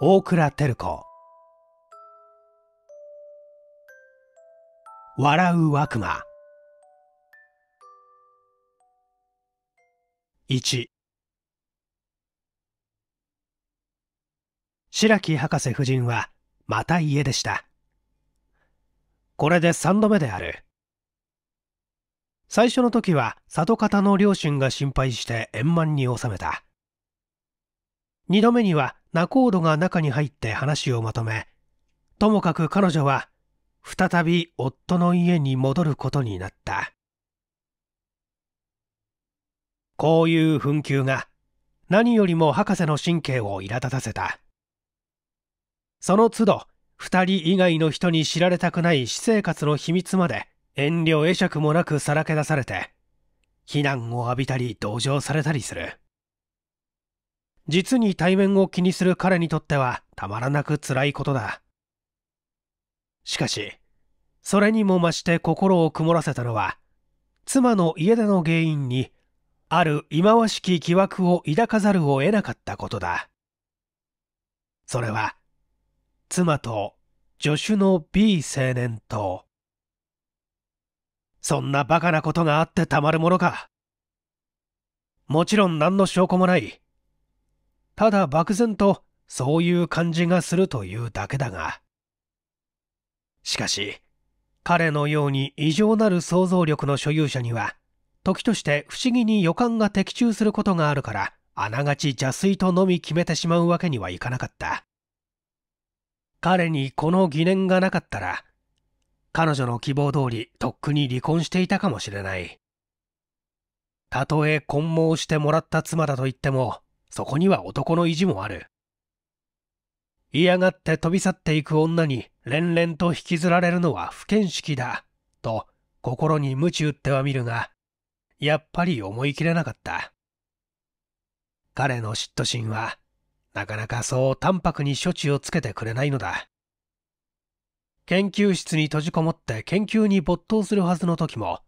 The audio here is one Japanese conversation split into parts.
大倉照子笑う悪魔1白木博士夫人はまた家でしたこれで3度目である最初の時は里方の両親が心配して円満に収めた2度目には仲人が中に入って話をまとめ、ともかく彼女は再び夫の家に戻ることになった。こういう紛糾が何よりも博士の神経を苛立たせた。その都度、二人以外の人に知られたくない私生活の秘密まで遠慮会釈もなくさらけ出されて、非難を浴びたり同情されたりする。実に対面を気にする彼にとってはたまらなく辛いことだ。しかし、それにも増して心を曇らせたのは、妻の家出の原因に、ある忌まわしき疑惑を抱かざるを得なかったことだ。それは、妻と助手の B 青年と、そんなバカなことがあってたまるものか。もちろん何の証拠もないただ漠然とそういう感じがするというだけだが。しかし、彼のように異常なる想像力の所有者には、時として不思議に予感が的中することがあるから、あながち邪推とのみ決めてしまうわけにはいかなかった。彼にこの疑念がなかったら、彼女の希望通りとっくに離婚していたかもしれない。たとえ婚毛してもらった妻だと言っても、そこには男の意地もある。嫌がって飛び去っていく女に連々と引きずられるのは不見識だ、と心に鞭打ってはみるが、やっぱり思い切れなかった。彼の嫉妬心は、なかなかそう淡白に処置をつけてくれないのだ。研究室に閉じこもって研究に没頭するはずの時も、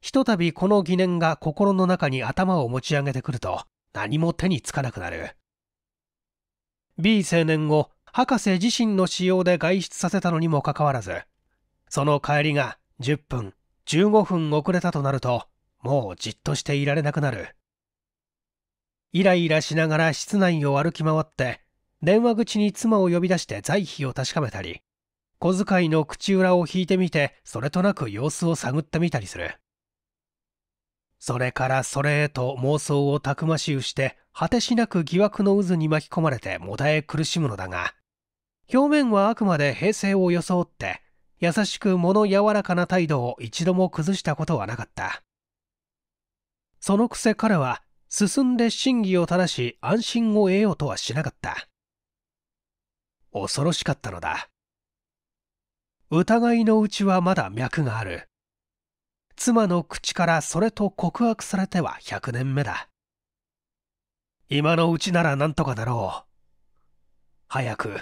ひとたびこの疑念が心の中に頭を持ち上げてくると、何も手につかなくなる B 青年を博士自身の使用で外出させたのにもかかわらずその帰りが10分15分遅れたとなるともうじっとしていられなくなるイライラしながら室内を歩き回って電話口に妻を呼び出して在費を確かめたり小遣いの口裏を引いてみてそれとなく様子を探ってみたりするそれからそれへと妄想をたくましゅうして、果てしなく疑惑の渦に巻き込まれてもたえ苦しむのだが、表面はあくまで平静を装って、優しく物柔らかな態度を一度も崩したことはなかった。そのくせ彼は、進んで真偽を正し安心を得ようとはしなかった。恐ろしかったのだ。疑いのうちはまだ脈がある。妻の口からそれと告白されては100年目だ。今のうちならなんとかだろう。早く、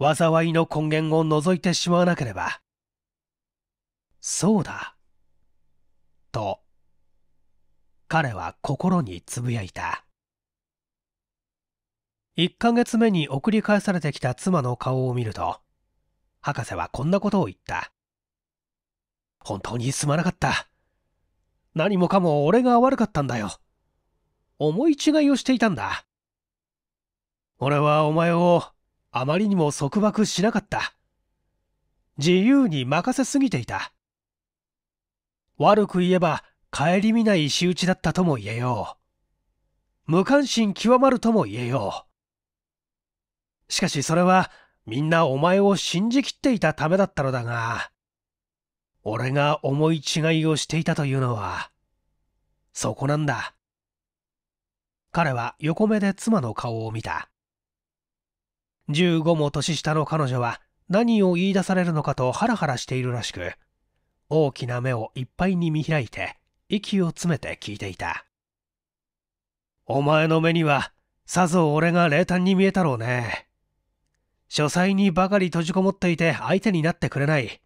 災いの根源を除いてしまわなければ。そうだ。と、彼は心につぶやいた。1ヶ月目に送り返されてきた妻の顔を見ると、博士はこんなことを言った。本当にすまなかった。何もかも俺が悪かったんだよ。思い違いをしていたんだ。俺はお前をあまりにも束縛しなかった。自由に任せすぎていた。悪く言えば顧みない仕打ちだったとも言えよう。無関心極まるとも言えよう。しかしそれはみんなお前を信じきっていたためだったのだが、俺が思い違いをしていたというのは、そこなんだ。彼は横目で妻の顔を見た。15も年下の彼女は何を言い出されるのかとハラハラしているらしく、大きな目をいっぱいに見開いて、息を詰めて聞いていた。お前の目には、さぞ俺が冷淡に見えたろうね。書斎にばかり閉じこもっていて相手になってくれない。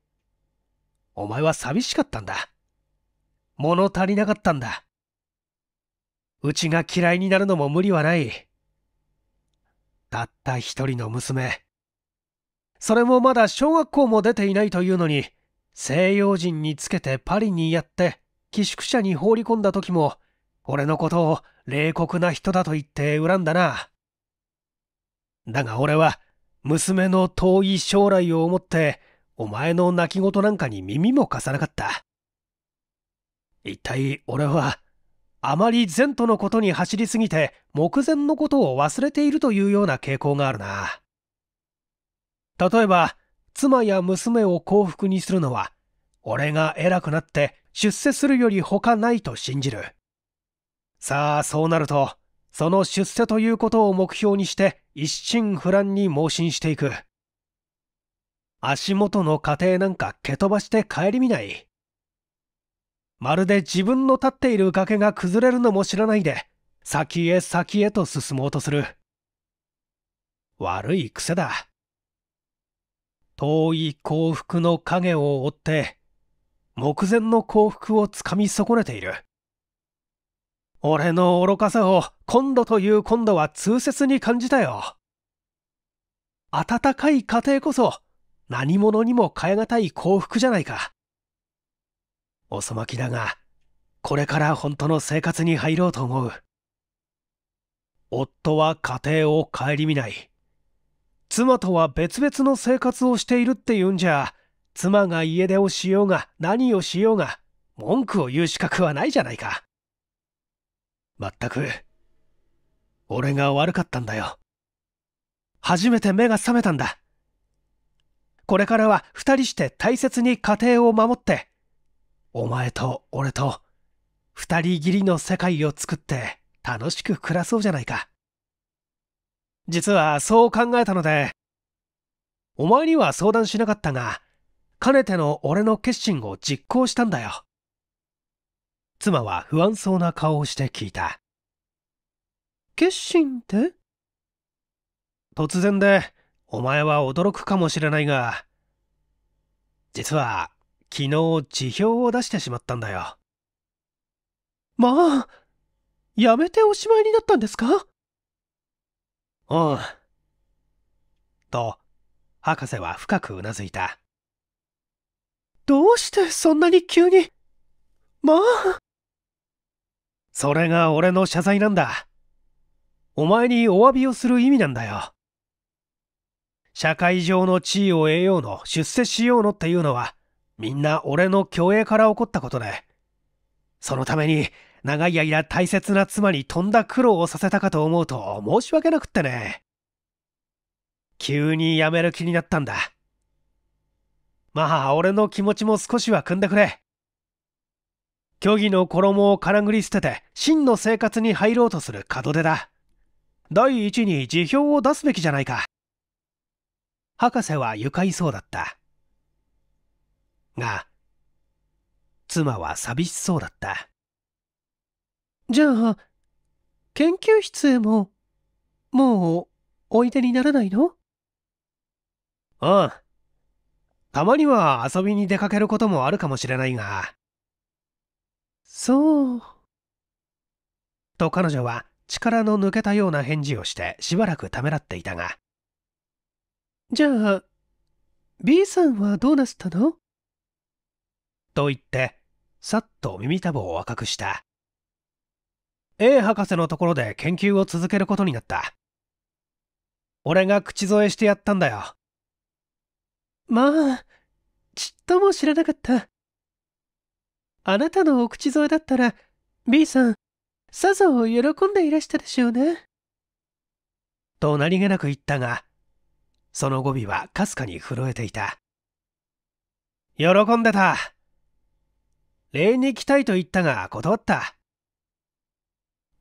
お前は寂しかったんだ。物足りなかったんだ。うちが嫌いになるのも無理はない。たった一人の娘。それもまだ小学校も出ていないというのに、西洋人につけてパリにやって、寄宿舎に放り込んだ時も、俺のことを冷酷な人だと言って恨んだな。だが俺は、娘の遠い将来を思って、お前の泣き言なんかに耳も貸さなかった。一体俺は、あまり前途のことに走りすぎて、目前のことを忘れているというような傾向があるな。例えば、妻や娘を幸福にするのは、俺が偉くなって出世するより他ないと信じる。さあ、そうなると、その出世ということを目標にして一心不乱に盲信していく。足元の家庭なんか蹴飛ばして顧みない。まるで自分の立っている崖が崩れるのも知らないで、先へ先へと進もうとする。悪い癖だ。遠い幸福の影を追って、目前の幸福をつかみ損ねている。俺の愚かさを今度という今度は痛切に感じたよ。温かい家庭こそ何者にも代え難い幸福じゃないか。遅まきだが、これから本当の生活に入ろうと思う。夫は家庭を顧みない。妻とは別々の生活をしているって言うんじゃ、妻が家出をしようが何をしようが、文句を言う資格はないじゃないか。まったく、俺が悪かったんだよ。初めて目が覚めたんだ。これからは2人して大切に家庭を守って、お前と俺と、2人きりの世界を作って楽しく暮らそうじゃないか。実はそう考えたので、お前には相談しなかったが、かねての俺の決心を実行したんだよ。妻は不安そうな顔をして聞いた。決心って突然で、お前は驚くかもしれないが、実は昨日辞表を出してしまったんだよ。まあ、やめておしまいになったんですかうん。と、博士は深くうなずいた。どうしてそんなに急にまあそれが俺の謝罪なんだ。お前にお詫びをする意味なんだよ。社会上の地位を得ようの、出世しようのっていうのは、みんな俺の虚栄から起こったことで、そのために、長い間大切な妻にとんだ苦労をさせたかと思うと申し訳なくってね。急に辞める気になったんだ。まあ、俺の気持ちも少しは汲んでくれ。虚偽の衣をからぐり捨てて、真の生活に入ろうとする門出だ。第一に辞表を出すべきじゃないか。博士は愉快そうだった。が、妻は寂しそうだった。じゃあ、研究室へも、もう、おいでにならないのうん。たまには遊びに出かけることもあるかもしれないが。そう。と彼女は力の抜けたような返事をしてしばらくためらっていたが、じゃあ、B さんはどうなすったのと言って、さっと耳たぶを赤くした。A 博士のところで研究を続けることになった。俺が口添えしてやったんだよ。まあ、ちっとも知らなかった。あなたのお口添えだったら、B さん、さぞ喜んでいらしたでしょうね。と何気なく言ったが、その語尾はかすかに震えていた。喜んでた。礼に来たいと言ったが断った。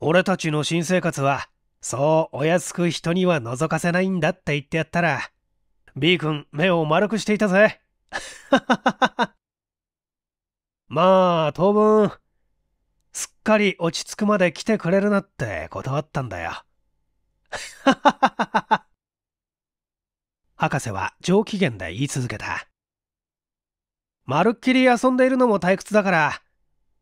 俺たちの新生活は、そうお安く人には覗かせないんだって言ってやったら、B 君目を丸くしていたぜ。まあ、当分、すっかり落ち着くまで来てくれるなって断ったんだよ。ハハハハハ博士は上機嫌で言い続けた。まるっきり遊んでいるのも退屈だから、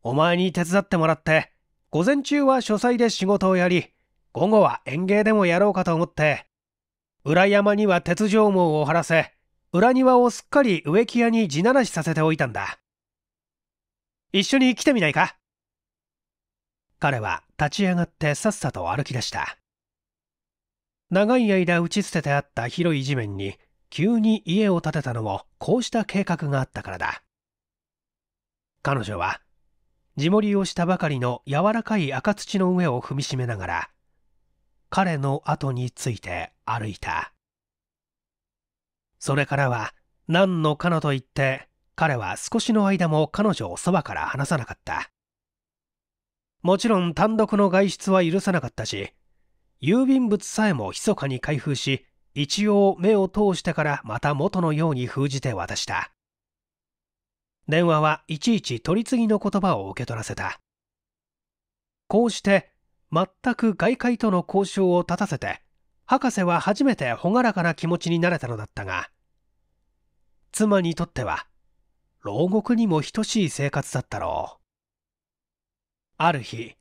お前に手伝ってもらって、午前中は書斎で仕事をやり、午後は園芸でもやろうかと思って、裏山には鉄条網を張らせ、裏庭をすっかり植木屋に地ならしさせておいたんだ。一緒に来てみないか彼は立ち上がってさっさと歩き出した。長い間打ち捨ててあった広い地面に急に家を建てたのもこうした計画があったからだ彼女は地盛りをしたばかりの柔らかい赤土の上を踏みしめながら彼の後について歩いたそれからは何のかのと言って彼は少しの間も彼女をそばから離さなかったもちろん単独の外出は許さなかったし郵便物さえも密かに開封し一応目を通してからまた元のように封じて渡した電話はいちいち取り次ぎの言葉を受け取らせたこうして全く外界との交渉を立たせて博士は初めて朗らかな気持ちになれたのだったが妻にとっては牢獄にも等しい生活だったろうある日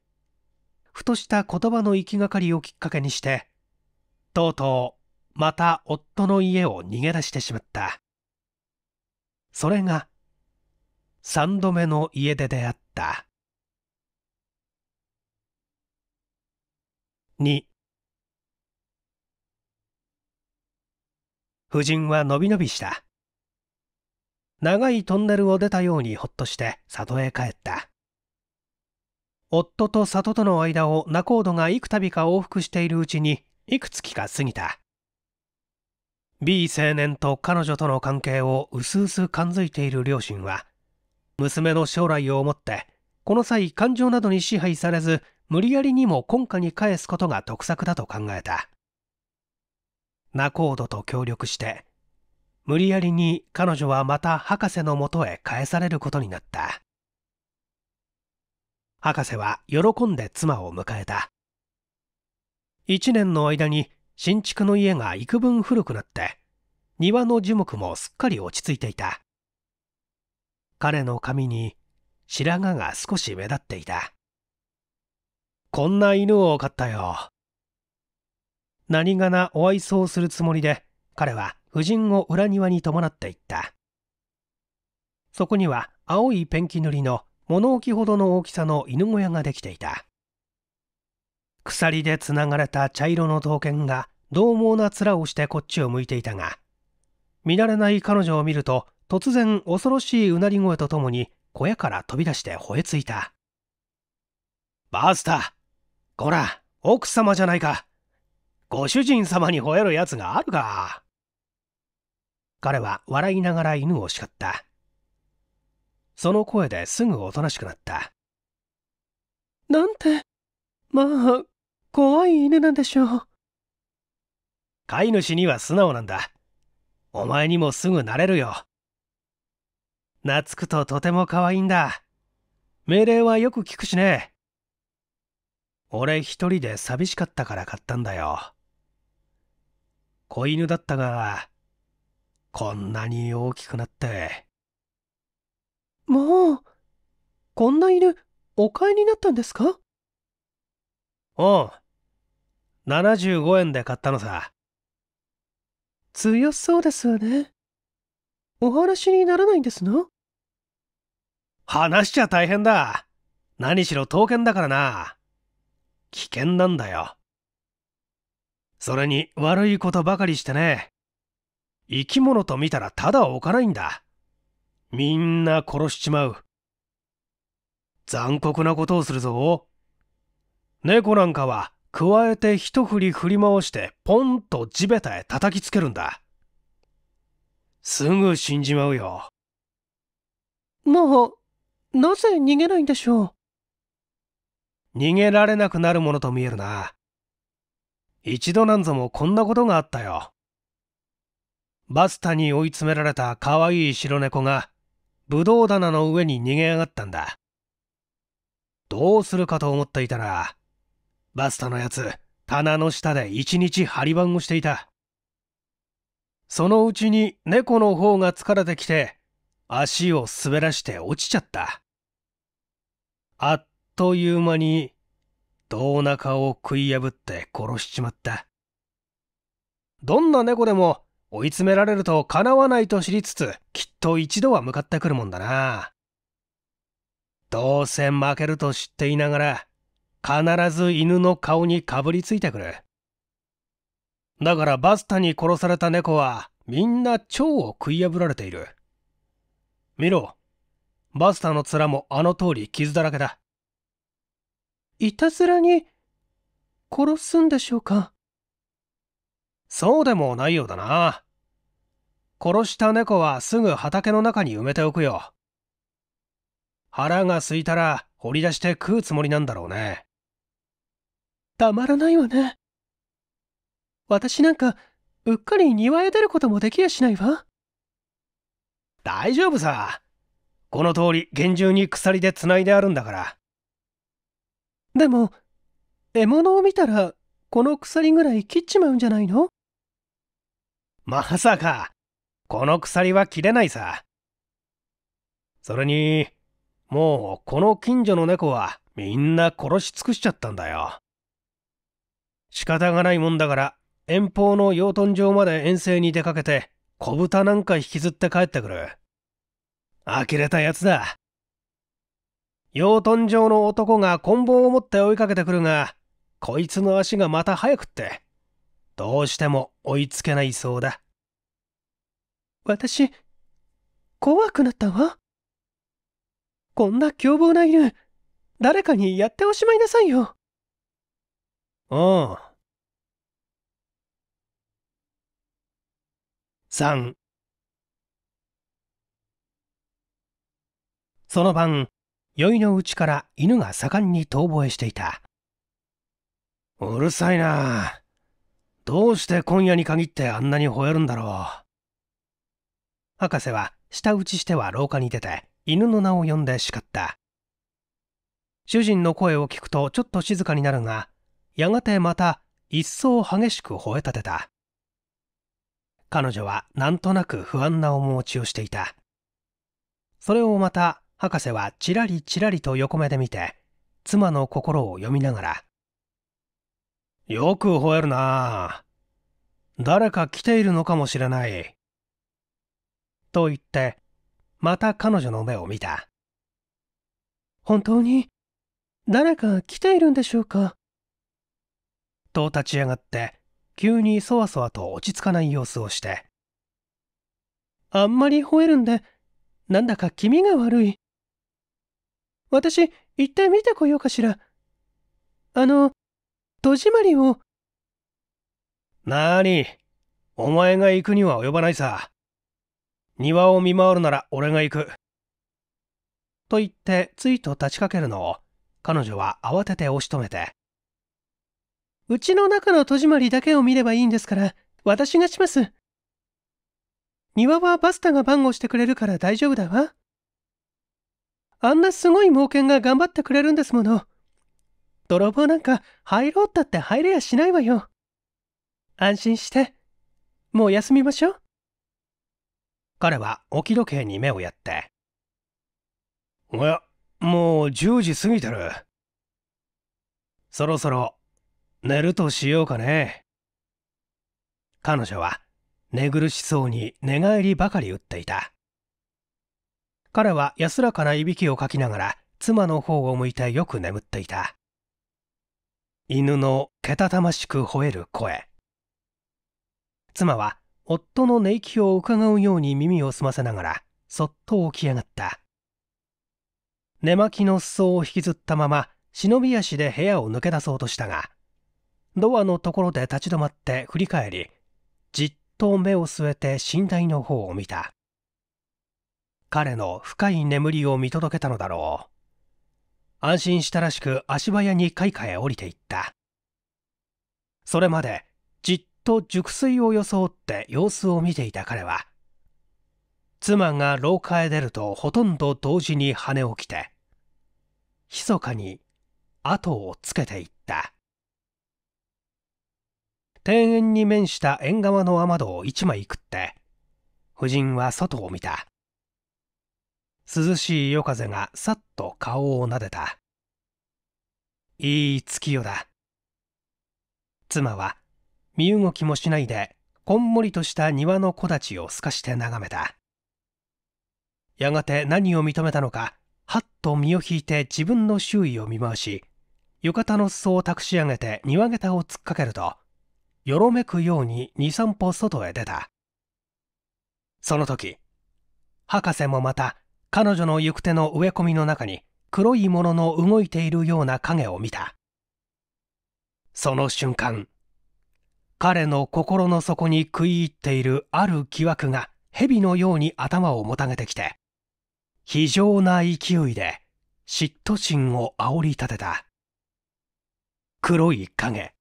ふとした言葉の行きがかりをきっかけにしてとうとうまた夫の家を逃げ出してしまったそれが3度目の家出であった2夫人はのびのびした長いトンネルを出たようにほっとして里へ帰った夫と里との間を仲人が幾度か往復しているうちにいくつきか過ぎた B 青年と彼女との関係を薄々感づいている両親は娘の将来を思ってこの際感情などに支配されず無理やりにも根下に返すことが得策だと考えた仲人と協力して無理やりに彼女はまた博士のもとへ返されることになった博士は喜んで妻を迎えた。一年の間に新築の家が幾分古くなって、庭の樹木もすっかり落ち着いていた。彼の髪に白髪が少し目立っていた。こんな犬を飼ったよ。何がなお愛想するつもりで、彼は夫人を裏庭に伴っていった。そこには青いペンキ塗りの物置ほどの大きさの犬小屋ができていた鎖でつながれた茶色の刀剣が獰猛な面をしてこっちを向いていたが見慣れない彼女を見ると突然恐ろしいうなり声とともに小屋から飛び出して吠えついたバスターこら奥様じゃないかご主人様に吠えるやつがあるか彼は笑いながら犬を叱ったその声ですぐおとなしくなった。なんて、まあ、怖い犬なんでしょう。飼い主には素直なんだ。お前にもすぐなれるよ。懐くととても可愛いんだ。命令はよく聞くしね。俺一人で寂しかったから買ったんだよ。子犬だったが、こんなに大きくなって。もう、こんな犬、お買いになったんですかおう。75円で買ったのさ。強そうですわね。お話にならないんですの話しちゃ大変だ。何しろ刀剣だからな。危険なんだよ。それに悪いことばかりしてね。生き物と見たらただ置かないんだ。みんな殺しちまう。残酷なことをするぞ。猫なんかは、加えて一振り振り回して、ポンと地べたへ叩きつけるんだ。すぐ死んじまうよ。もう、なぜ逃げないんでしょう。逃げられなくなるものと見えるな。一度なんぞもこんなことがあったよ。バスタに追い詰められた可愛い白猫がぶどう棚の上に逃げやがったんだ。どうするかと思っていたら、バスタのやつ、棚の下で一日張り番をしていた。そのうちに猫の方が疲れてきて、足を滑らして落ちちゃった。あっという間に、胴中を食い破って殺しちまった。どんな猫でも追い詰められると叶わないと知りつつ、きっと一度は向かってくるもんだな。どうせ負けると知っていながら、必ず犬の顔にかぶりついてくる。だからバスタに殺された猫は、みんな蝶を食い破られている。見ろ。バスタの面もあの通り傷だらけだ。いたずらに殺すんでしょうかそうでもないようだな。殺した猫はすぐ畑の中に埋めておくよ。腹が空いたら掘り出して食うつもりなんだろうね。たまらないわね。私なんか、うっかり庭へ出ることもできやしないわ。大丈夫さ。この通り厳重に鎖で繋いであるんだから。でも、獲物を見たら、この鎖ぐらい切っちまうんじゃないのまさか、この鎖は切れないさ。それに、もうこの近所の猫はみんな殺し尽くしちゃったんだよ。仕方がないもんだから遠方の養豚場まで遠征に出かけて小豚なんか引きずって帰ってくる。呆れたやつだ。養豚場の男が棍棒を持って追いかけてくるが、こいつの足がまた速くって、どうしても追いつけないそうだ。私、怖くなったわ。こんな凶暴な犬、誰かにやっておしまいなさいよ。うん。3その晩、酔いのうちから犬が盛んに遠吠えしていた。うるさいなどうして今夜に限ってあんなに吠えるんだろう。博士は舌打ちしては廊下に出て犬の名を呼んで叱った。主人の声を聞くとちょっと静かになるが、やがてまた一層激しく吠え立てた。彼女はなんとなく不安な面持ちをしていた。それをまた博士はちらりちらりと横目で見て、妻の心を読みながら、よく吠えるな誰か来ているのかもしれない。と言って、また彼女の目を見た。本当に誰か来ているんでしょうかと立ち上がって、急にそわそわと落ち着かない様子をして。あんまり吠えるんで、なんだか気味が悪い。私、行ってみてこようかしら。あの、戸締まりを。なーに、お前が行くには及ばないさ。庭を見回るなら俺が行く。と言ってついと立ちかけるのを彼女は慌てて押し止めて。うちの中の戸締まりだけを見ればいいんですから、私がします。庭はバスタが番号してくれるから大丈夫だわ。あんなすごい冒険が頑張ってくれるんですもの。泥棒なんか入ろうったって入れやしないわよ。安心して。もう休みましょう。彼は置き時計に目をやって。おや、もう10時過ぎてる。そろそろ寝るとしようかね。彼女は寝苦しそうに寝返りばかり打っていた。彼は安らかないびきをかきながら妻の方を向いてよく眠っていた。犬のけたたましく吠える声妻は夫の寝息をうかがうように耳を澄ませながらそっと起き上がった寝巻きの裾を引きずったまま忍び足で部屋を抜け出そうとしたがドアのところで立ち止まって振り返りじっと目を据えて寝台の方を見た彼の深い眠りを見届けたのだろう安心したらしく足早に開花へ降りていったそれまでじっと熟睡を装って様子を見ていた彼は妻が廊下へ出るとほとんど同時に羽を着て密かに後をつけていった庭園に面した縁側の雨戸を一枚食って夫人は外を見た涼しい夜風がさっと顔を撫でた。いい月夜だ。妻は身動きもしないでこんもりとした庭の木立を透かして眺めた。やがて何を認めたのか、はっと身を引いて自分の周囲を見回し、浴衣の裾を託し上げて庭下駄を突っかけると、よろめくように二三歩外へ出た。その時、博士もまた彼女の行く手の植え込みの中に黒いものの動いているような影を見たその瞬間彼の心の底に食い入っているある疑惑が蛇のように頭をもたげてきて非常な勢いで嫉妬心を煽り立てた黒い影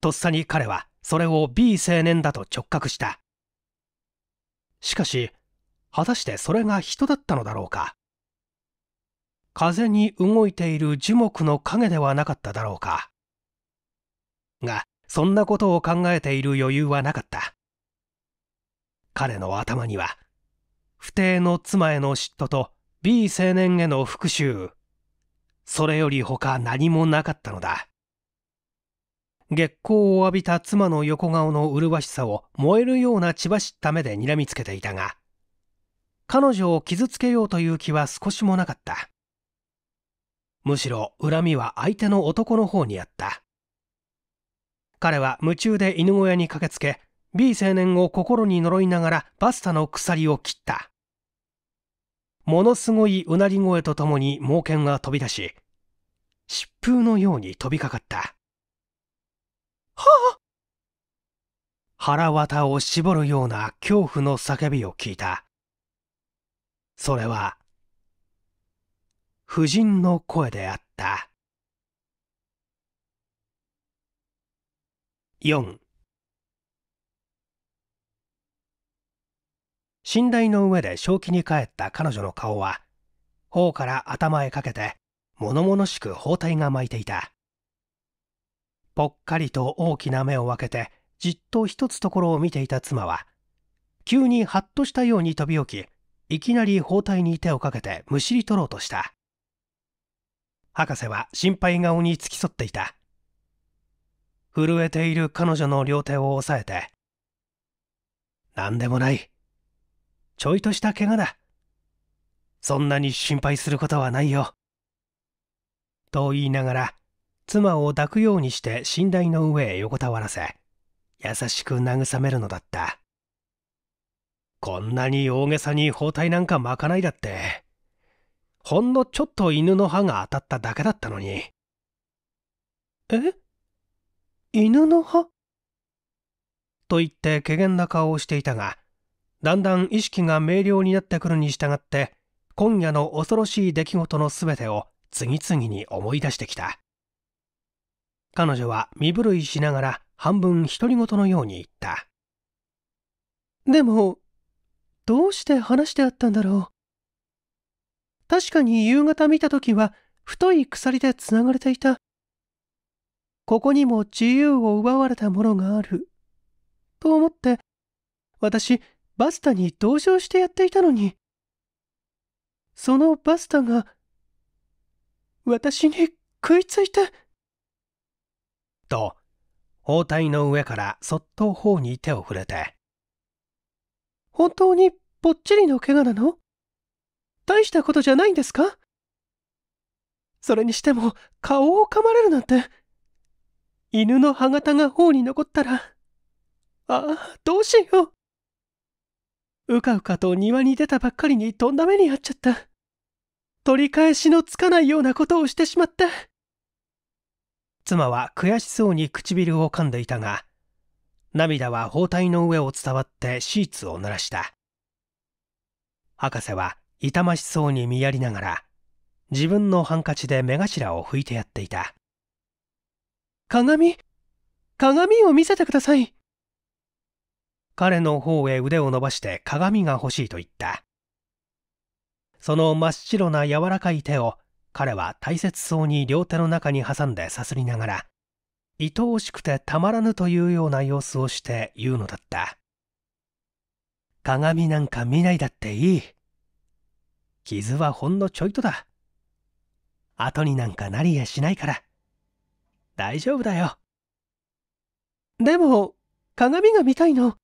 とっさに彼はそれを B 青年だと直覚したしかし果たしてそれが人だったのだろうか風に動いている樹木の影ではなかっただろうかがそんなことを考えている余裕はなかった彼の頭には不定の妻への嫉妬と B 青年への復讐それより他何もなかったのだ月光を浴びた妻の横顔の麗しさを燃えるような血走った目で睨みつけていたが彼女を傷つけようという気は少しもなかった。むしろ恨みは相手の男の方にあった。彼は夢中で犬小屋に駆けつけ、B 青年を心に呪いながらバスタの鎖を切った。ものすごいうなり声とともに猛犬が飛び出し、疾風のように飛びかかった。はあ腹綿を絞るような恐怖の叫びを聞いた。それは、夫人の声であった。四寝台の上で正気に帰った彼女の顔は、頬から頭へかけて、物々しく包帯が巻いていた。ぽっかりと大きな目を開けて、じっと一つところを見ていた妻は、急にハッとしたように飛び起き、いきなり包帯に手をかけてむしり取ろうとした博士は心配顔に付き添っていた震えている彼女の両手を押さえて「何でもないちょいとした怪我だそんなに心配することはないよ」と言いながら妻を抱くようにして寝台の上へ横たわらせ優しく慰めるのだったこんなに大げさに包帯なんか巻かないだって。ほんのちょっと犬の歯が当たっただけだったのに。え犬の歯と言って怪げな顔をしていたが、だんだん意識が明瞭になってくるに従って、今夜の恐ろしい出来事の全てを次々に思い出してきた。彼女は身震いしながら半分独り言のように言った。でも、どうして話してあったんだろう。確かに夕方見た時は太い鎖でつながれていた。ここにも自由を奪われたものがある。と思って、私、バスタに同情してやっていたのに。そのバスタが、私に食いついて。と、包帯の上からそっと頬に手を触れて、本当にぽっちりの怪我なの大したことじゃないんですかそれにしても顔を噛まれるなんて犬の歯型が頬に残ったらああどうしよううかうかと庭に出たばっかりにとんだ目に遭っちゃった取り返しのつかないようなことをしてしまった妻は悔しそうに唇を噛んでいたが涙は包帯の上を伝わってシーツを濡らした。博士は痛ましそうに見やりながら、自分のハンカチで目頭を拭いてやっていた。鏡鏡を見せてください彼の方へ腕を伸ばして鏡が欲しいと言った。その真っ白な柔らかい手を彼は大切そうに両手の中に挟んでさすりながら、愛おしくてたまらぬというような様子をして言うのだった。鏡なんか見ないだっていい。傷はほんのちょいとだ。後になんかなりやしないから。大丈夫だよ。でも、鏡が見たいの。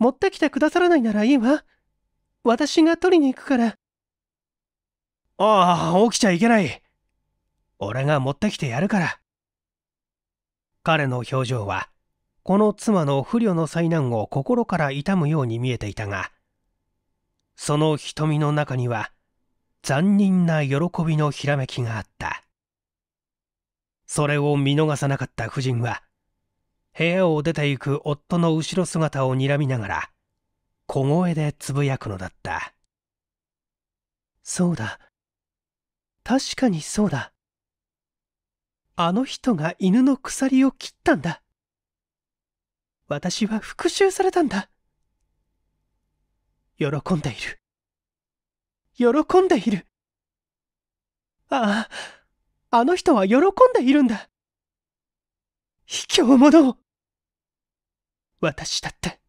持ってきてくださらないならいいわ。私が取りに行くから。ああ、起きちゃいけない。俺が持ってきてやるから。彼の表情はこの妻の不慮の災難を心から悼むように見えていたがその瞳の中には残忍な喜びのひらめきがあったそれを見逃さなかった夫人は部屋を出ていく夫の後ろ姿を睨みながら小声でつぶやくのだったそうだ確かにそうだあの人が犬の鎖を切ったんだ。私は復讐されたんだ。喜んでいる。喜んでいる。ああ、あの人は喜んでいるんだ。卑怯者私だって、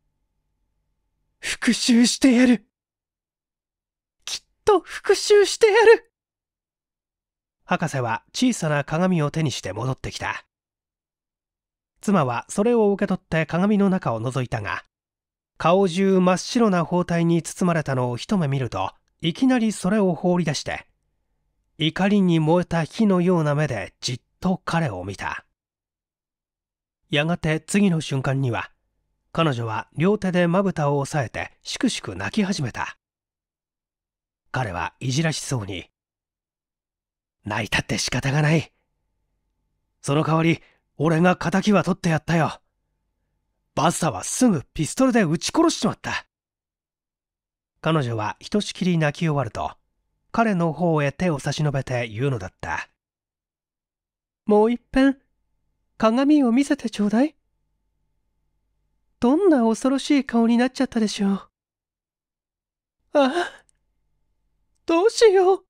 復讐してやる。きっと復讐してやる博士は小さな鏡を手にして戻ってきた妻はそれを受け取って鏡の中を覗いたが顔中真っ白な包帯に包まれたのを一目見るといきなりそれを放り出して怒りに燃えた火のような目でじっと彼を見たやがて次の瞬間には彼女は両手でまぶたを押さえてしくしく泣き始めた彼はいじらしそうに泣いたって仕方がない。その代わり、俺が仇は取ってやったよ。バッサはすぐピストルで撃ち殺しちまった。彼女はひとしきり泣き終わると、彼の方へ手を差し伸べて言うのだった。もういっぺん、鏡を見せてちょうだい。どんな恐ろしい顔になっちゃったでしょう。ああ、どうしよう。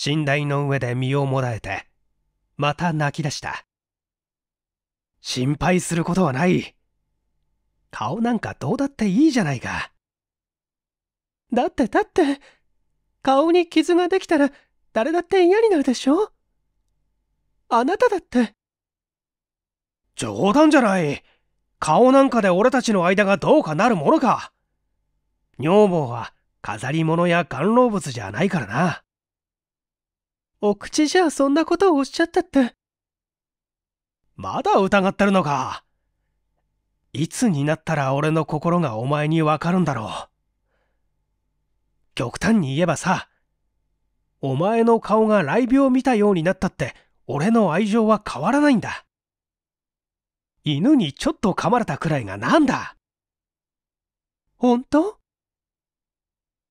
寝台の上で身をもらえてまた泣き出した心配することはない顔なんかどうだっていいじゃないかだってだって顔に傷ができたら誰だって嫌になるでしょあなただって冗談じゃない顔なんかで俺たちの間がどうかなるものか女房は飾り物や顔老物じゃないからなお口じゃそんなことをおっしゃったって。まだ疑ってるのか。いつになったら俺の心がお前にわかるんだろう。極端に言えばさ、お前の顔が雷病見たようになったって、俺の愛情は変わらないんだ。犬にちょっと噛まれたくらいがなんだ本当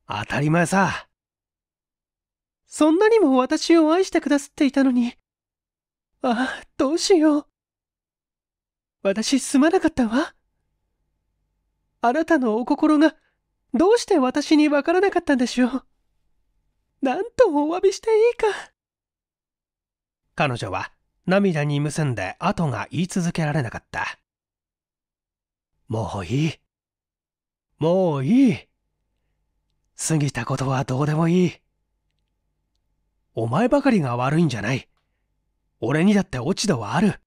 当たり前さ。そんなにも私を愛してくださっていたのに。ああ、どうしよう。私すまなかったわ。あなたのお心が、どうして私にわからなかったんでしょう。なんとお詫びしていいか。彼女は涙に結んで後が言い続けられなかった。もういい。もういい。過ぎたことはどうでもいい。お前ばかりが悪いんじゃない。俺にだって落ち度はある。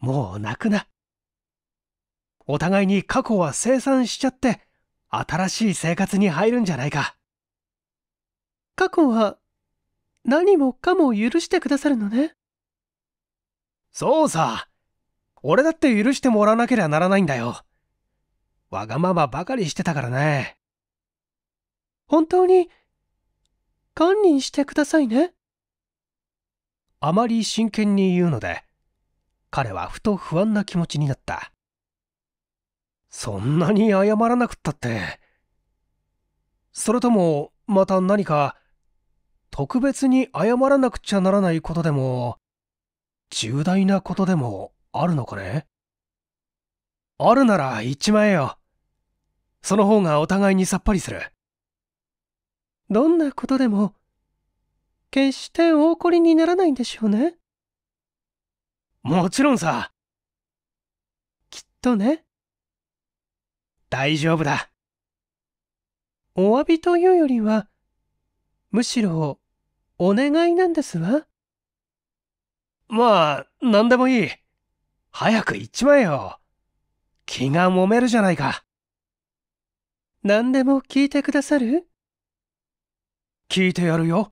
もう泣くな。お互いに過去は清算しちゃって、新しい生活に入るんじゃないか。過去は、何もかも許してくださるのね。そうさ。俺だって許してもらわなけゃならないんだよ。わがままばかりしてたからね。本当に堪忍してくださいね。あまり真剣に言うので、彼はふと不安な気持ちになった。そんなに謝らなくったって。それとも、また何か、特別に謝らなくちゃならないことでも、重大なことでもあるのかねあるなら言っちまえよ。その方がお互いにさっぱりする。どんなことでも、決してお怒りにならないんでしょうね。もちろんさ。きっとね。大丈夫だ。お詫びというよりは、むしろ、お願いなんですわ。まあ、なんでもいい。早く行っちまえよ。気が揉めるじゃないか。何でも聞いてくださる聞いてやるよ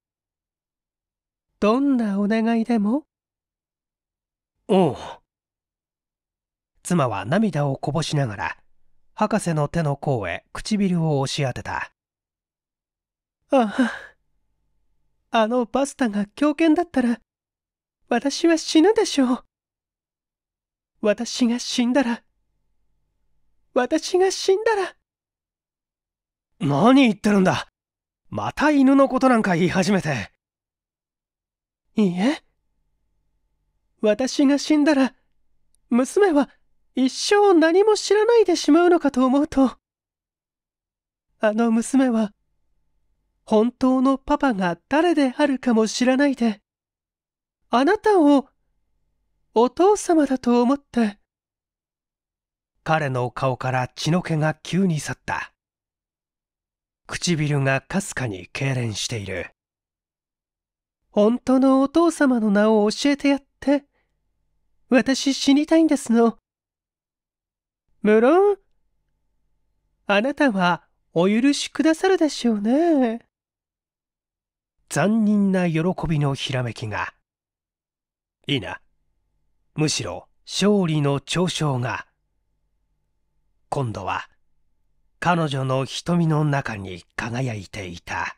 どんなお願いでもおう妻は涙をこぼしながら博士の手の甲へ唇を押し当てたあああのバスタが狂犬だったら私は死ぬでしょう私が死んだら私が死んだら何言ってるんだまた犬のことなんか言い始めていいえ私が死んだら娘は一生何も知らないでしまうのかと思うとあの娘は本当のパパが誰であるかも知らないであなたをお父様だと思って彼の顔から血の気が急に去った唇がかすかに痙攣している本当のお父様の名を教えてやって私死にたいんですの無論あなたはお許しくださるでしょうね残忍な喜びのひらめきがいいなむしろ勝利の嘲笑が今度は彼女の瞳の中に輝いていた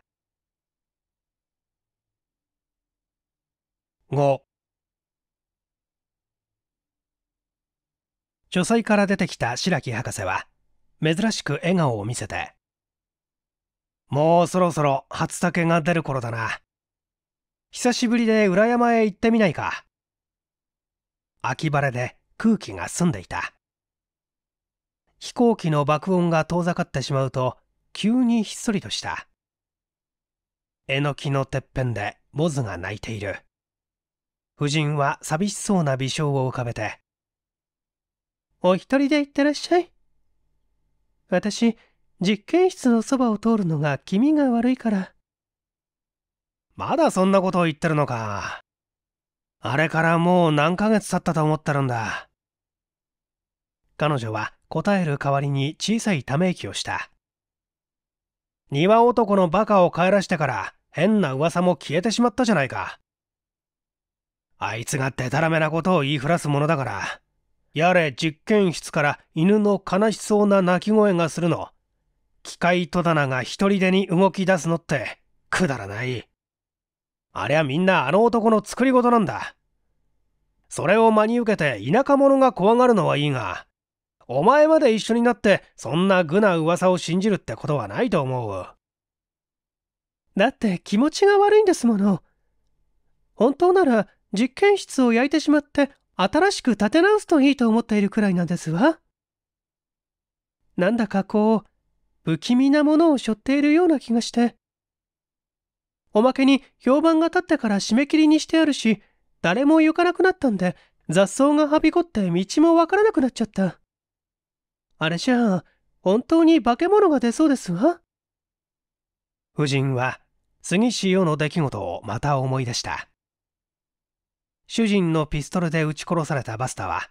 5書斎から出てきた白木博士は珍しく笑顔を見せて「もうそろそろ初竹が出る頃だな久しぶりで裏山へ行ってみないか」秋晴れで空気が澄んでいた飛行機の爆音が遠ざかってしまうと急にひっそりとしたえのきのてっぺんでモズが鳴いている夫人は寂しそうな微笑を浮かべて「お一人で行ってらっしゃい私実験室のそばを通るのが気味が悪いから」まだそんなことを言ってるのかあれからもう何ヶ月経ったと思ってるんだ彼女は答える代わりに小さいため息をした。庭男のバカを帰らしてから変な噂も消えてしまったじゃないか。あいつがデタラメなことを言いふらすものだから、やれ実験室から犬の悲しそうな鳴き声がするの。機械戸棚が一人でに動き出すのってくだらない。あれはみんなあの男の作り事なんだ。それを真に受けて田舎者が怖がるのはいいが、お前まで一緒になってそんな愚な噂を信じるってことはないと思うだって気持ちが悪いんですもの本当なら実験室を焼いてしまって新しく建て直すといいと思っているくらいなんですわなんだかこう不気味なものを背負っているような気がしておまけに評判が立ってから締め切りにしてあるし誰も行かなくなったんで雑草がはびこって道もわからなくなっちゃったあれじゃあ、本当に化け物が出そうですわ。夫人は、杉用の出来事をまた思い出した。主人のピストルで撃ち殺されたバスタは、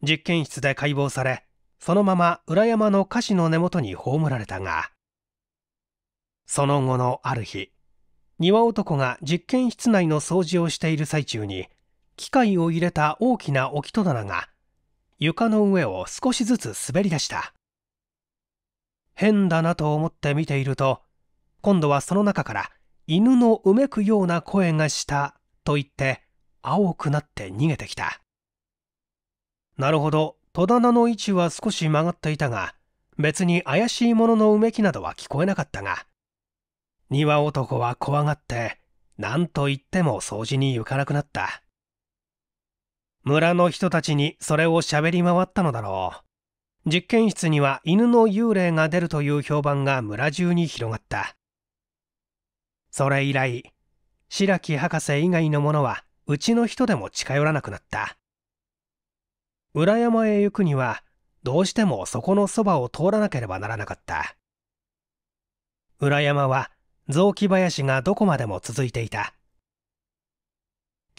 実験室で解剖され、そのまま裏山の菓子の根元に葬られたが、その後のある日、庭男が実験室内の掃除をしている最中に、機械を入れた大きな置き戸棚が床の上を少しずつ滑り出した変だなと思って見ていると今度はその中から犬のうめくような声がしたと言って青くなって逃げてきたなるほど戸棚の位置は少し曲がっていたが別に怪しいもののうめきなどは聞こえなかったが庭男は怖がって何と言っても掃除に行かなくなった村の人たちにそれを喋り回ったのだろう。実験室には犬の幽霊が出るという評判が村中に広がった。それ以来、白木博士以外のものはうちの人でも近寄らなくなった。裏山へ行くには、どうしてもそこのそばを通らなければならなかった。裏山は雑木林がどこまでも続いていた。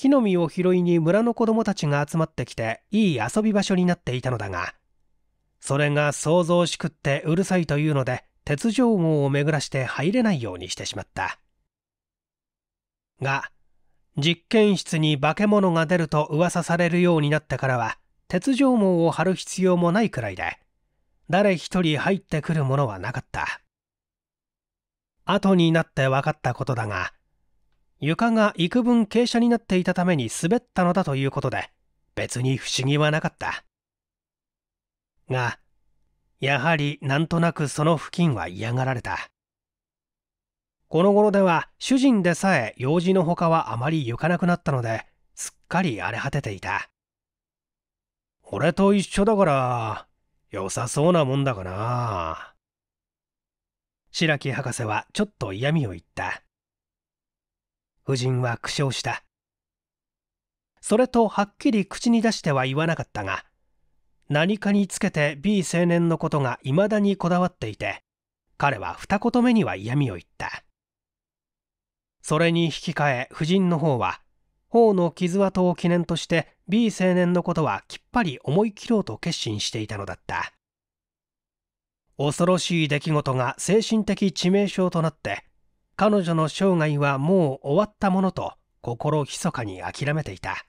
木の実を拾いに村の子供たちが集まってきていい遊び場所になっていたのだがそれが騒々しくってうるさいというので鉄条網を巡らして入れないようにしてしまったが実験室に化け物が出ると噂されるようになってからは鉄条網を張る必要もないくらいで誰一人入ってくるものはなかった後になって分かったことだが床が幾分傾斜になっていたために滑ったのだということで別に不思議はなかったがやはりなんとなくその付近は嫌がられたこの頃では主人でさえ用事のほかはあまり行かなくなったのですっかり荒れ果てていた俺と一緒だから良さそうなもんだかな白木博士はちょっと嫌味を言った夫人は苦笑したそれとはっきり口に出しては言わなかったが何かにつけて B 青年のことがいまだにこだわっていて彼は二言目には嫌味を言ったそれに引き換え夫人の方は頬の傷跡を記念として B 青年のことはきっぱり思い切ろうと決心していたのだった恐ろしい出来事が精神的致命傷となって彼女の生涯はもう終わったものと心密かに諦めていた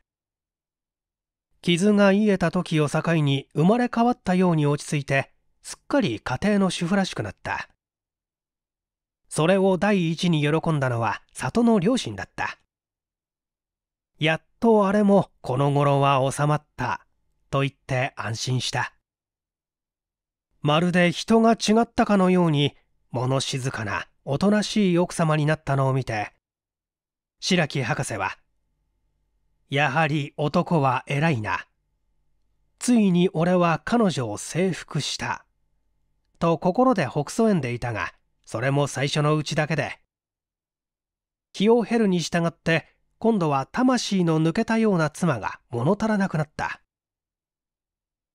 傷が癒えた時を境に生まれ変わったように落ち着いてすっかり家庭の主婦らしくなったそれを第一に喜んだのは里の両親だったやっとあれもこの頃は収まったと言って安心したまるで人が違ったかのように物静かなおとなしい奥様になったのを見て白木博士は「やはり男は偉いな」「ついに俺は彼女を征服した」と心でほくそ笑んでいたがそれも最初のうちだけで気を減るに従って今度は魂の抜けたような妻が物足らなくなった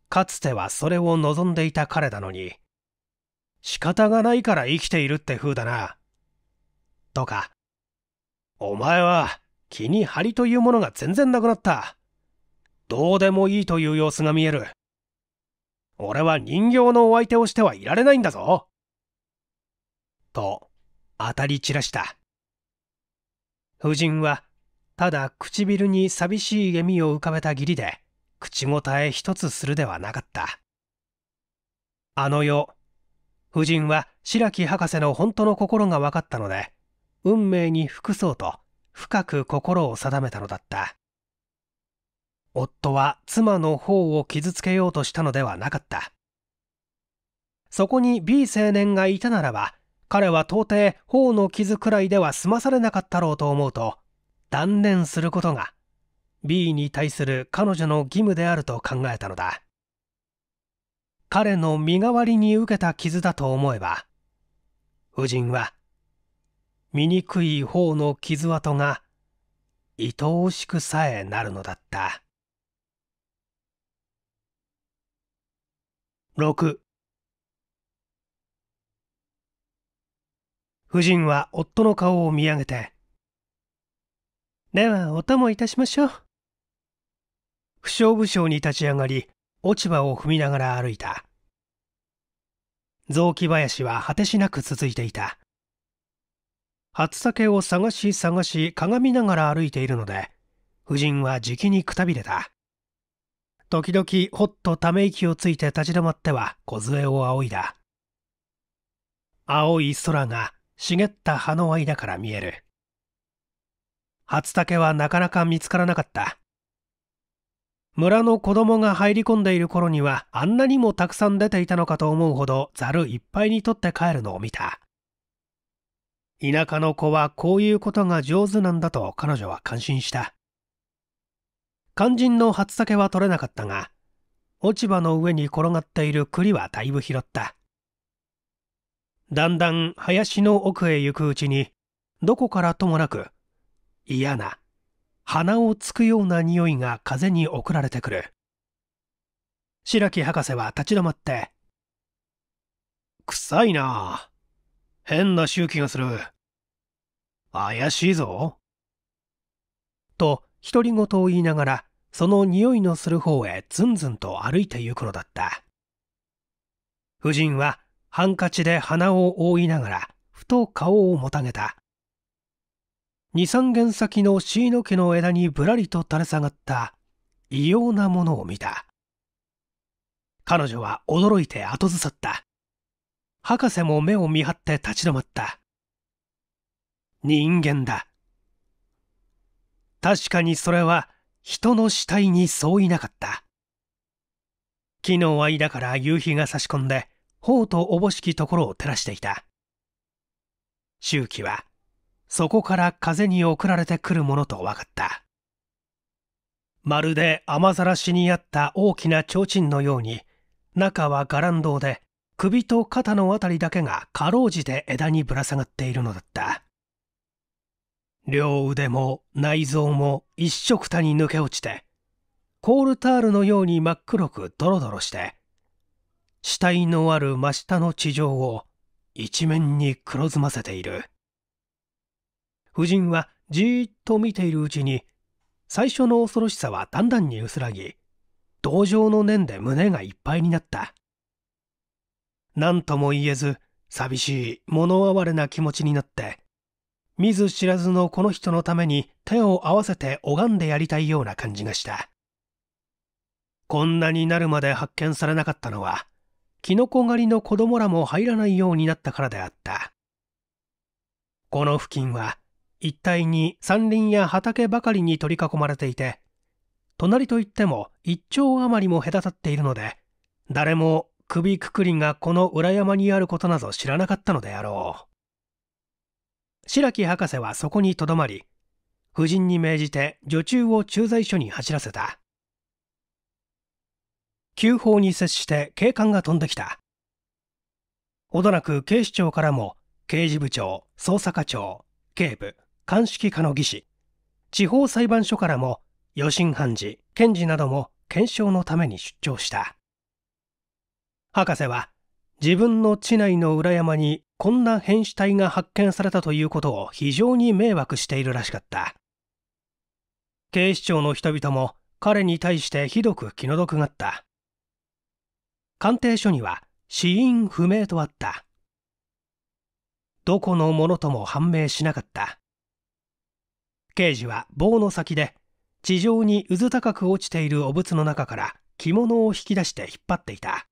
かつてはそれを望んでいた彼なのに仕方がないから生きているって風だな。とか、お前は気に張りというものが全然なくなった。どうでもいいという様子が見える。俺は人形のお相手をしてはいられないんだぞ。と、当たり散らした。夫人は、ただ唇に寂しい笑みを浮かべた義理で、口答え一つするではなかった。あの世、夫人は白木博士の本当の心が分かったので運命に服そうと深く心を定めたのだった夫は妻の方を傷つけようとしたのではなかったそこに B 青年がいたならば彼は到底頬の傷くらいでは済まされなかったろうと思うと断念することが B に対する彼女の義務であると考えたのだ彼の身代わりに受けた傷だと思えば夫人は醜い方の傷跡が愛おしくさえなるのだった六。夫人は夫の顔を見上げて「ではお供いたしましょう」不傷不傷に立ち上がり落ち葉を踏みながら歩いた雑木林は果てしなく続いていた初酒を探し探しかがみながら歩いているので夫人はじきにくたびれた時々ほっとため息をついて立ち止まっては梢を仰いだ青い空が茂った葉の間から見える初竹はなかなか見つからなかった村の子供が入り込んでいる頃にはあんなにもたくさん出ていたのかと思うほどざるいっぱいに取って帰るのを見た田舎の子はこういうことが上手なんだと彼女は感心した肝心の初酒は取れなかったが落ち葉の上に転がっている栗はだいぶ拾っただんだん林の奥へ行くうちにどこからともなく嫌な鼻をつくような匂いが風に送られてくる白木博士は立ち止まって臭いな変な周期がする怪しいぞと独り言を言いながらその匂いのする方へずんずんと歩いてゆくのだった夫人はハンカチで鼻を覆いながらふと顔をもたげた23軒先の椎の家の枝にぶらりと垂れ下がった異様なものを見た彼女は驚いて後ずさった博士も目を見張って立ち止まった人間だ確かにそれは人の死体にそういなかった木の間から夕日が差し込んで頬とおぼしきところを照らしていた周期はそこから風に送られてくるものと分かったまるで雨ざらしにあった大きな提灯のように中は伽藍堂で首と肩の辺りだけがかろうじて枝にぶら下がっているのだった両腕も内臓も一色たに抜け落ちてコールタールのように真っ黒くドロドロして死体のある真下の地上を一面に黒ずませている夫人はじーっと見ているうちに最初の恐ろしさはだんだんに薄らぎ同情の念で胸がいっぱいになった何とも言えず寂しい物哀れな気持ちになって見ず知らずのこの人のために手を合わせて拝んでやりたいような感じがしたこんなになるまで発見されなかったのはキノコ狩りの子供らも入らないようになったからであったこの付近は一帯に山林や畑ばかりに取り囲まれていて隣といっても一丁余りも隔たっているので誰も首くくりがこの裏山にあることなど知らなかったのであろう白木博士はそこにとどまり夫人に命じて女中を駐在所に走らせた急報に接して警官が飛んできたほどなく警視庁からも刑事部長捜査課長警部鑑識課の技師地方裁判所からも余震判事検事なども検証のために出張した博士は自分の地内の裏山にこんな変死体が発見されたということを非常に迷惑しているらしかった警視庁の人々も彼に対してひどく気の毒がった鑑定書には死因不明とあったどこのものとも判明しなかった刑事は棒の先で地上にうず高く落ちているお仏の中から着物を引き出して引っ張っていた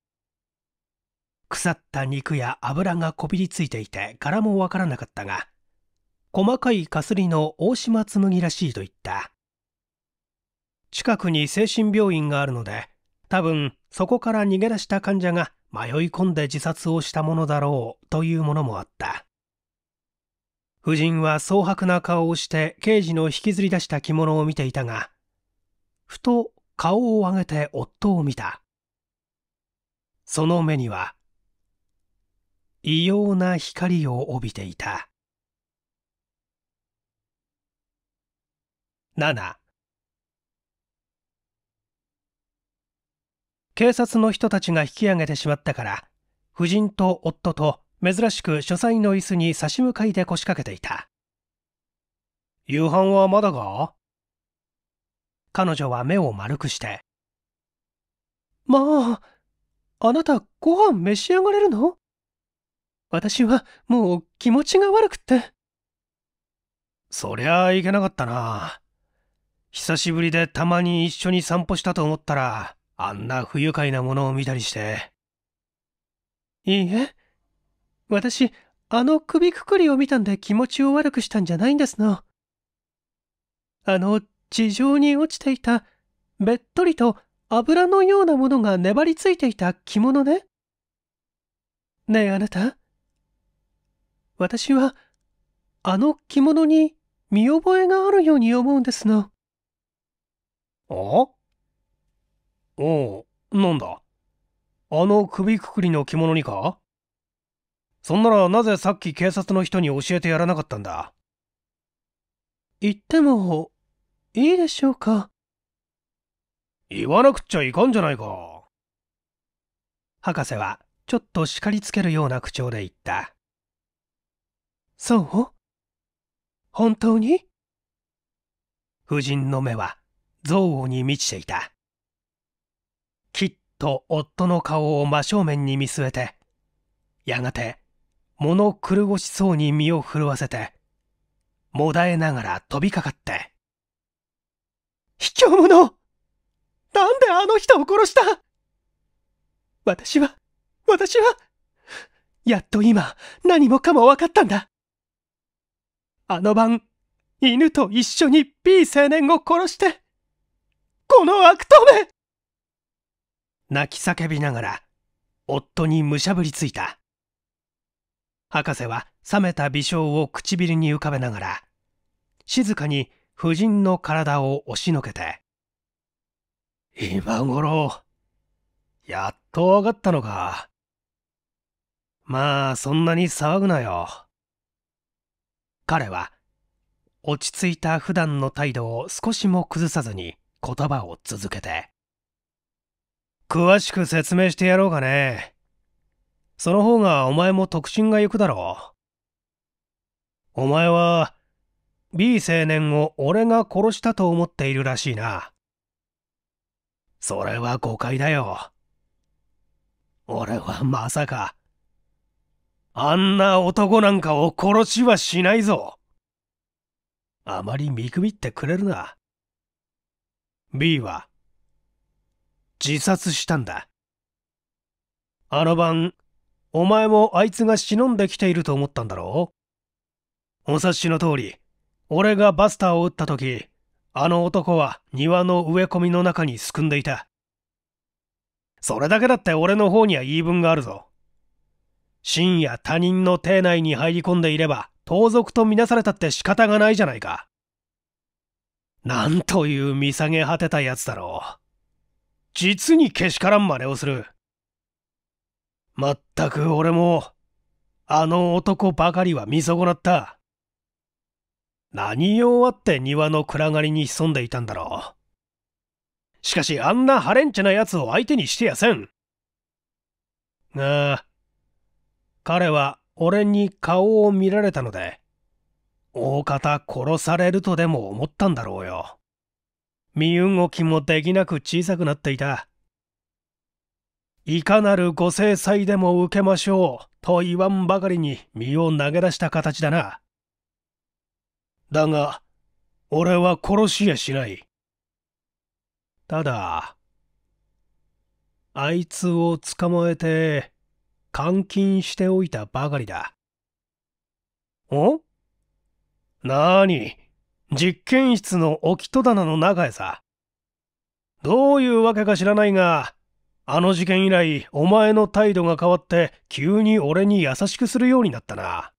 腐った肉や油がこびりついていて柄もわからなかったが細かいかすりの大島紬らしいと言った近くに精神病院があるので多分そこから逃げ出した患者が迷い込んで自殺をしたものだろうというものもあった夫人は蒼白な顔をして刑事の引きずり出した着物を見ていたが、ふと顔を上げて夫を見た。その目には、異様な光を帯びていた。7警察の人たちが引き上げてしまったから、夫人と夫と珍しく書斎の椅子に差し向かいで腰掛けていた。夕飯はまだか彼女は目を丸くして。まあ、あなたご飯召し上がれるの私はもう気持ちが悪くって。そりゃあいけなかったな。久しぶりでたまに一緒に散歩したと思ったら、あんな不愉快なものを見たりして。いいえ、私、あの首くくりを見たんで気持ちを悪くしたんじゃないんですの。あの、地上に落ちていた、べっとりと油のようなものが粘りついていた着物ね。ねえ、あなた。私は、あの着物に見覚えがあるように思うんですの。あおう、なんだ。あの首くくりの着物にかそんならなぜさっき警察の人に教えてやらなかったんだ言ってもいいでしょうか言わなくっちゃいかんじゃないか博士はちょっと叱りつけるような口調で言ったそう本当に夫人の目は憎悪に満ちていたきっと夫の顔を真正面に見据えてやがて物狂ごしそうに身を震わせて、もだえながら飛びかかって。卑怯者なんであの人を殺した私は、私は、やっと今何もかも分かったんだ。あの晩、犬と一緒に B 青年を殺して、この悪党め泣き叫びながら、夫にむしゃぶりついた。博士は冷めた微笑を唇に浮かべながら静かに夫人の体を押しのけて「今頃やっと上がったのかまあそんなに騒ぐなよ」彼は落ち着いた普段の態度を少しも崩さずに言葉を続けて「詳しく説明してやろうかね」その方がお前も特進が行くだろう。お前は、B 青年を俺が殺したと思っているらしいな。それは誤解だよ。俺はまさか、あんな男なんかを殺しはしないぞ。あまり見くびってくれるな。B は、自殺したんだ。あの晩、お前もあいつが忍んできていると思ったんだろうお察しの通り、俺がバスターを撃った時、あの男は庭の植え込みの中にすくんでいた。それだけだって俺の方には言い分があるぞ。深夜他人の邸内に入り込んでいれば、盗賊とみなされたって仕方がないじゃないか。なんという見下げ果てたやつだろう。実にけしからん真似をする。まったく俺も、あの男ばかりは見損なった。何用あって庭の暗がりに潜んでいたんだろう。しかしあんなハレンチな奴を相手にしてやせん。が、彼は俺に顔を見られたので、大方殺されるとでも思ったんだろうよ。身動きもできなく小さくなっていた。いかなるご制裁でも受けましょうと言わんばかりに身を投げ出した形だな。だが、俺は殺しやしない。ただ、あいつを捕まえて監禁しておいたばかりだ。おなに実験室の置き戸棚の中へさ。どういうわけか知らないが、あの事件以来、お前の態度が変わって、急に俺に優しくするようになったな。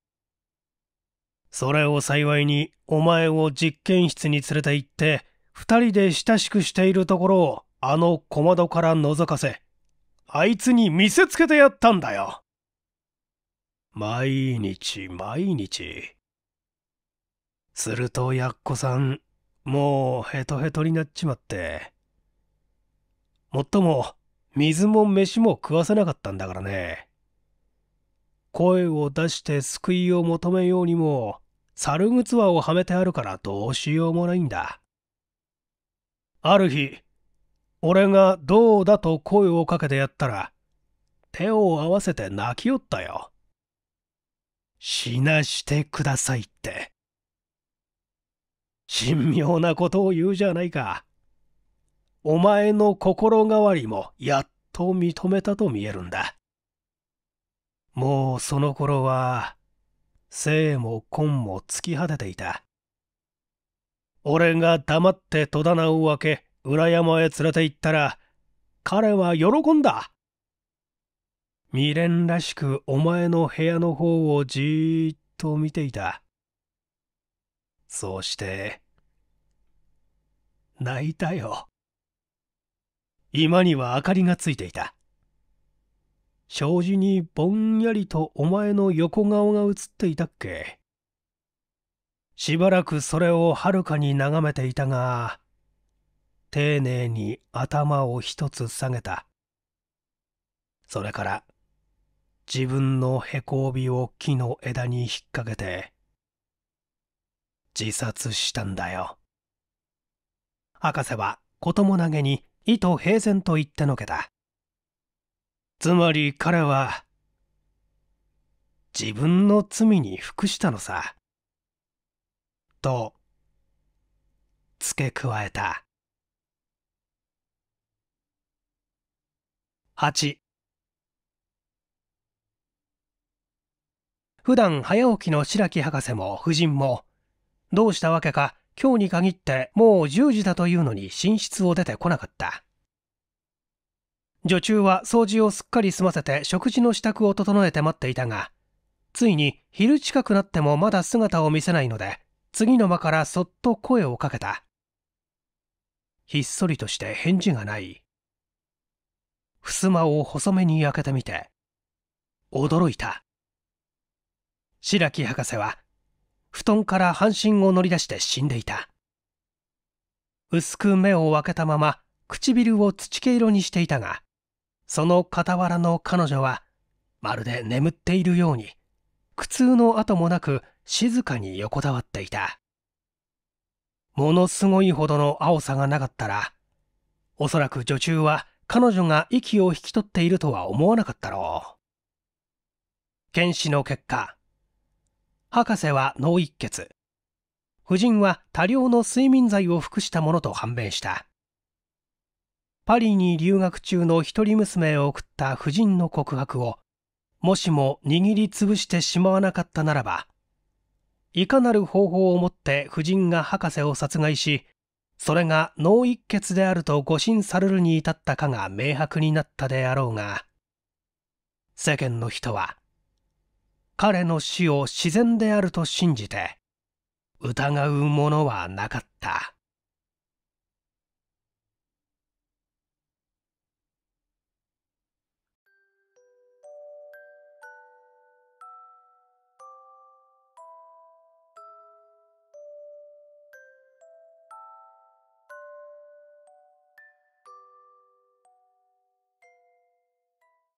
それを幸いに、お前を実験室に連れて行って、二人で親しくしているところを、あの小窓から覗かせ、あいつに見せつけてやったんだよ。毎日毎日。するとやっこさん、もうヘトヘトになっちまって。もっとも、水も飯も食わせなかったんだからね。声を出して救いを求めようにも、猿靴輪をはめてあるからどうしようもないんだ。ある日、俺がどうだと声をかけてやったら、手を合わせて泣きよったよ。死なしてくださいって。神妙なことを言うじゃないか。お前の心変わりもやっと認めたと見えるんだ。もうその頃は、生も根も突き果てていた。俺が黙って戸棚を開け、裏山へ連れて行ったら、彼は喜んだ。未練らしくお前の部屋の方をじーっと見ていた。そうして、泣いたよ。居間には明かりがついていた障子にぼんやりとお前の横顔が映っていたっけしばらくそれをはるかに眺めていたが丁寧に頭を一つ下げたそれから自分のへこびを木の枝に引っ掛けて自殺したんだよ博士は子供投げに意図平然と言ってのけたつまり彼は自分の罪に服したのさと付け加えた8普段早起きの白木博士も夫人もどうしたわけか今日に限ってもう10時だというのに寝室を出てこなかった。女中は掃除をすっかり済ませて食事の支度を整えて待っていたが、ついに昼近くなってもまだ姿を見せないので、次の間からそっと声をかけた。ひっそりとして返事がない。襖を細めに開けてみて、驚いた。白木博士は布団から半身を乗り出して死んでいた薄く目を開けたまま唇を土毛色にしていたがその傍らの彼女はまるで眠っているように苦痛の跡もなく静かに横たわっていたものすごいほどの青さがなかったらおそらく女中は彼女が息を引き取っているとは思わなかったろう検視の結果博士は脳一血夫人は多量の睡眠剤を服したものと判明したパリに留学中の一人娘を送った夫人の告白をもしも握りつぶしてしまわなかったならばいかなる方法をもって夫人が博士を殺害しそれが脳一血であると誤信されるに至ったかが明白になったであろうが世間の人は彼の死を自然であると信じて疑うものはなかった。